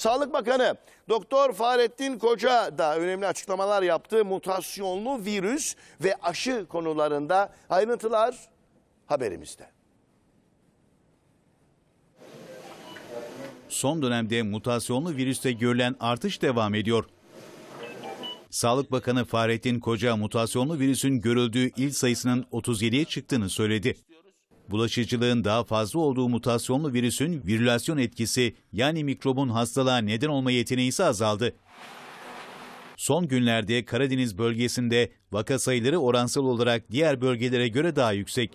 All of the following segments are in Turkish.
Sağlık Bakanı Doktor Fahrettin Koca da önemli açıklamalar yaptı. Mutasyonlu virüs ve aşı konularında ayrıntılar haberimizde. Son dönemde mutasyonlu virüste görülen artış devam ediyor. Sağlık Bakanı Fahrettin Koca mutasyonlu virüsün görüldüğü il sayısının 37'ye çıktığını söyledi. Bulaşıcılığın daha fazla olduğu mutasyonlu virüsün virülasyon etkisi yani mikrobun hastalığa neden olma yeteneği azaldı. Son günlerde Karadeniz bölgesinde vaka sayıları oransal olarak diğer bölgelere göre daha yüksek.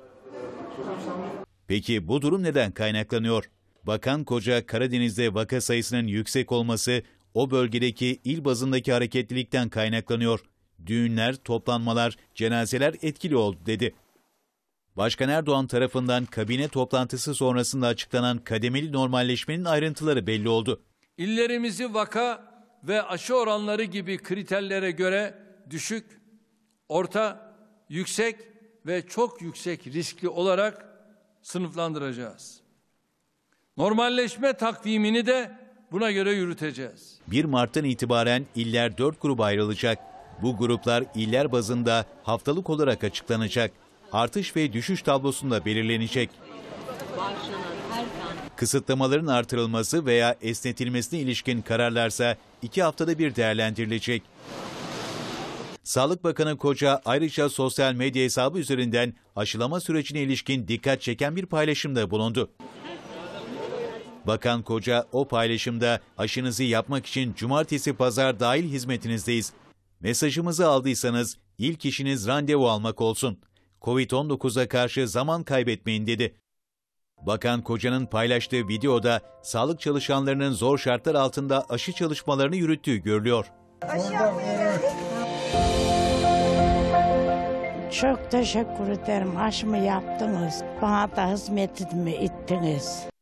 Peki bu durum neden kaynaklanıyor? Bakan Koca Karadeniz'de vaka sayısının yüksek olması o bölgedeki il bazındaki hareketlilikten kaynaklanıyor. Düğünler, toplanmalar, cenazeler etkili oldu dedi. Başkan Erdoğan tarafından kabine toplantısı sonrasında açıklanan kademeli normalleşmenin ayrıntıları belli oldu. İllerimizi vaka ve aşı oranları gibi kriterlere göre düşük, orta, yüksek ve çok yüksek riskli olarak sınıflandıracağız. Normalleşme takvimini de buna göre yürüteceğiz. 1 Mart'tan itibaren iller 4 gruba ayrılacak. Bu gruplar iller bazında haftalık olarak açıklanacak artış ve düşüş tablosunda belirlenecek. Kısıtlamaların artırılması veya esnetilmesine ilişkin kararlarsa iki haftada bir değerlendirilecek. Sağlık Bakanı Koca ayrıca sosyal medya hesabı üzerinden aşılama sürecine ilişkin dikkat çeken bir paylaşımda bulundu. Bakan Koca o paylaşımda aşınızı yapmak için cumartesi pazar dahil hizmetinizdeyiz. Mesajımızı aldıysanız ilk işiniz randevu almak olsun. Covid-19'a karşı zaman kaybetmeyin dedi. Bakan Koca'nın paylaştığı videoda sağlık çalışanlarının zor şartlar altında aşı çalışmalarını yürüttüğü görülüyor. Çok teşekkür ederim. Aşımı yaptınız. Bana da hizmetimi ettiniz.